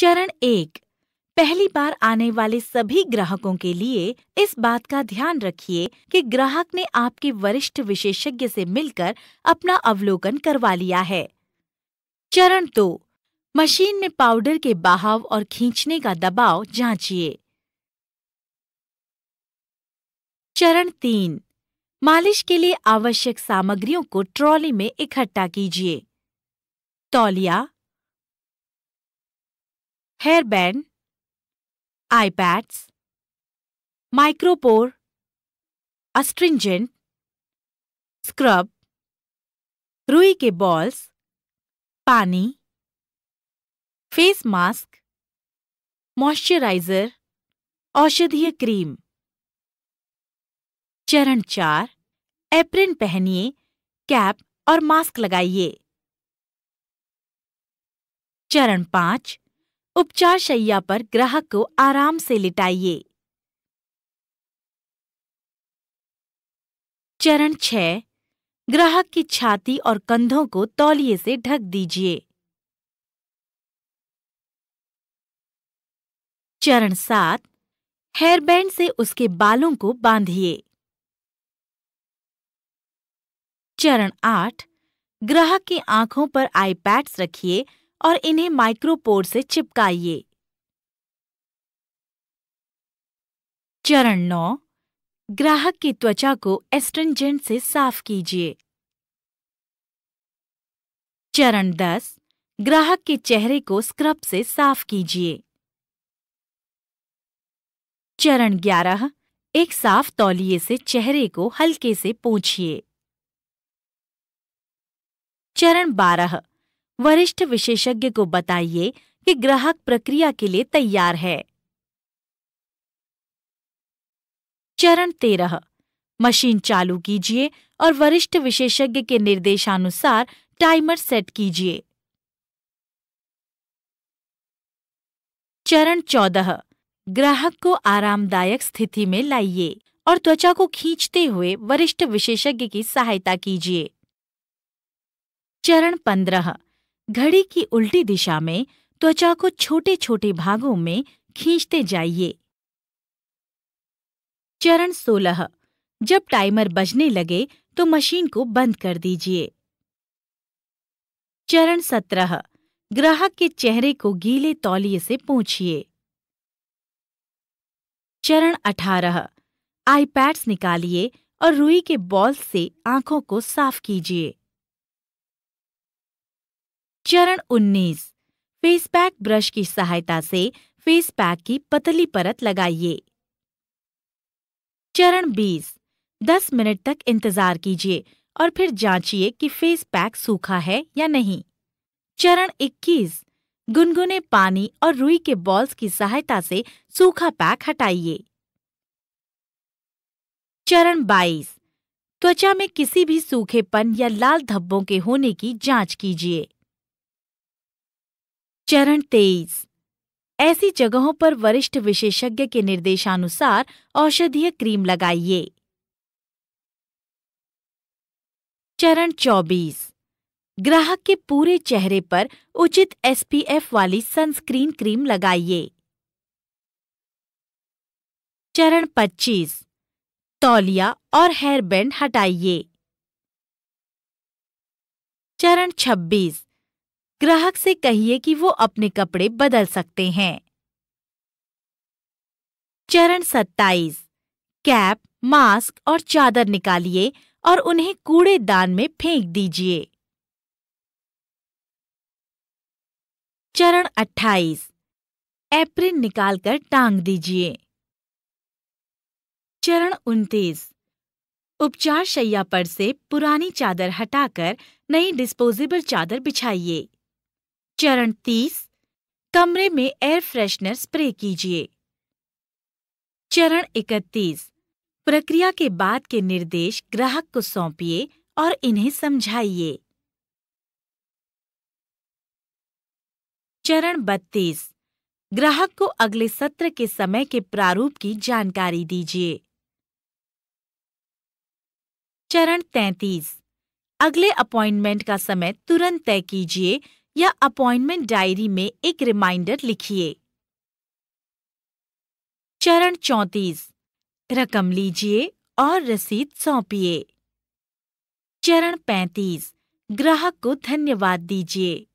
चरण एक पहली बार आने वाले सभी ग्राहकों के लिए इस बात का ध्यान रखिए कि ग्राहक ने आपके वरिष्ठ विशेषज्ञ से मिलकर अपना अवलोकन करवा लिया है चरण दो मशीन में पाउडर के बहाव और खींचने का दबाव जांचिए चरण तीन मालिश के लिए आवश्यक सामग्रियों को ट्रॉली में इकट्ठा कीजिए तौलिया band eye pads micropore astringent, scrub रुई के बॉल्स पानी फेस मास्क मॉइस्चराइजर औषधीय क्रीम चरण चार एप्रिन पहनिए कैप और मास्क लगाइए चरण पांच उपचार शैया पर ग्राहक को आराम से लिटाइए चरण छ ग्राहक की छाती और कंधों को तौलिए से ढक दीजिए चरण सात हेयरबैंड से उसके बालों को बांधिए चरण आठ ग्राहक की आंखों पर आई पैड्स रखिए और इन्हें माइक्रोपोर से चिपकाइए चरण नौ ग्राहक की त्वचा को एस्ट्रेंजेंट से साफ कीजिए चरण दस ग्राहक के चेहरे को स्क्रब से साफ कीजिए चरण ग्यारह एक साफ तौलिए से चेहरे को हल्के से पोंछिए चरण बारह वरिष्ठ विशेषज्ञ को बताइए कि ग्राहक प्रक्रिया के लिए तैयार है चरण तेरह मशीन चालू कीजिए और वरिष्ठ विशेषज्ञ के निर्देशानुसार टाइमर सेट कीजिए चरण चौदह ग्राहक को आरामदायक स्थिति में लाइए और त्वचा को खींचते हुए वरिष्ठ विशेषज्ञ की सहायता कीजिए चरण पंद्रह घड़ी की उल्टी दिशा में त्वचा को छोटे छोटे भागों में खींचते जाइए चरण सोलह जब टाइमर बजने लगे तो मशीन को बंद कर दीजिए चरण सत्रह ग्राहक के चेहरे को गीले तौलिए से पोंछिए चरण अठारह आईपैड्स निकालिए और रुई के बॉल से आंखों को साफ कीजिए चरण 19 फेस पैक ब्रश की सहायता से फेस पैक की पतली परत लगाइए चरण 20 10 मिनट तक इंतजार कीजिए और फिर जांचिए कि फेस पैक सूखा है या नहीं चरण 21 गुनगुने पानी और रुई के बॉल्स की सहायता से सूखा पैक हटाइए चरण 22 त्वचा में किसी भी सूखेपन या लाल धब्बों के होने की जांच कीजिए चरण तेईस ऐसी जगहों पर वरिष्ठ विशेषज्ञ के निर्देशानुसार औषधीय क्रीम लगाइए चरण चौबीस ग्राहक के पूरे चेहरे पर उचित एसपीएफ वाली सनस्क्रीन क्रीम लगाइए चरण पच्चीस तौलिया और हेयरबैंड हटाइए चरण छब्बीस ग्राहक से कहिए कि वो अपने कपड़े बदल सकते हैं चरण 27 कैप मास्क और चादर निकालिए और उन्हें कूड़ेदान में फेंक दीजिए चरण 28 एप्रिन निकालकर टांग दीजिए चरण 29 उपचार शैया पर से पुरानी चादर हटाकर नई डिस्पोजेबल चादर बिछाइए चरण तीस कमरे में एयर फ्रेशनर स्प्रे कीजिए चरण इकतीस प्रक्रिया के बाद के निर्देश ग्राहक को सौंपिए और इन्हें समझाइए चरण बत्तीस ग्राहक को अगले सत्र के समय के प्रारूप की जानकारी दीजिए चरण तैतीस अगले अपॉइंटमेंट का समय तुरंत तय कीजिए या अपॉइंटमेंट डायरी में एक रिमाइंडर लिखिए चरण चौंतीस रकम लीजिए और रसीद सौंपिए चरण पैंतीस ग्राहक को धन्यवाद दीजिए